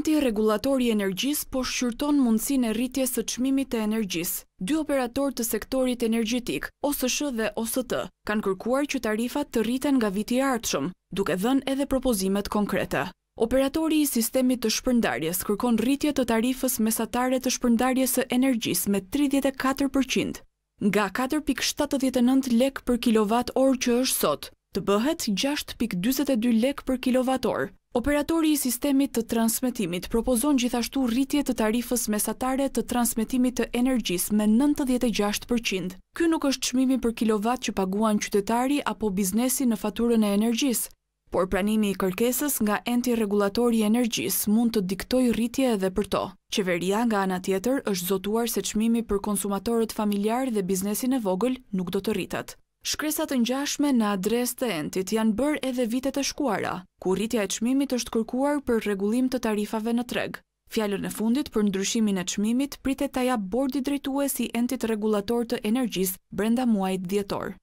Departamenti Regulatori Energjis po shqyrton mundësin e rritje së qmimit të energjis. Dy operator të sektorit energjitik, ose shë dhe ose të, kanë kërkuar që tarifat të rriten nga viti artëshëm, duke dhen edhe propozimet konkrete. Operatori i sistemi të shpërndarjes kërkon rritje të tarifës mesatare të shpërndarjes e energjis me 34%, nga 4.79 lek për kilovat orë që është sot, të bëhet 6.22 lek për kilovat orë, Operatori i sistemit të transmitimit propozon gjithashtu rritje të tarifës mesatare të transmitimit të energjis me 96%. Ky nuk është shmimi për kilovat që paguan qytetari apo biznesi në faturën e energjis, por pranimi i kërkesës nga enti regulatori i energjis mund të diktoj rritje edhe për to. Qeveria nga ana tjetër është zotuar se shmimi për konsumatorët familjar dhe biznesin e vogël nuk do të rritat. Shkresat njashme në adres të entit janë bërë edhe vitet e shkuara, ku rritja e qmimit është kërkuar për regullim të tarifave në treg. Fjallën e fundit për ndryshimin e qmimit pritet taja bordi drejtue si entit regulator të energjisë brenda muajt djetor.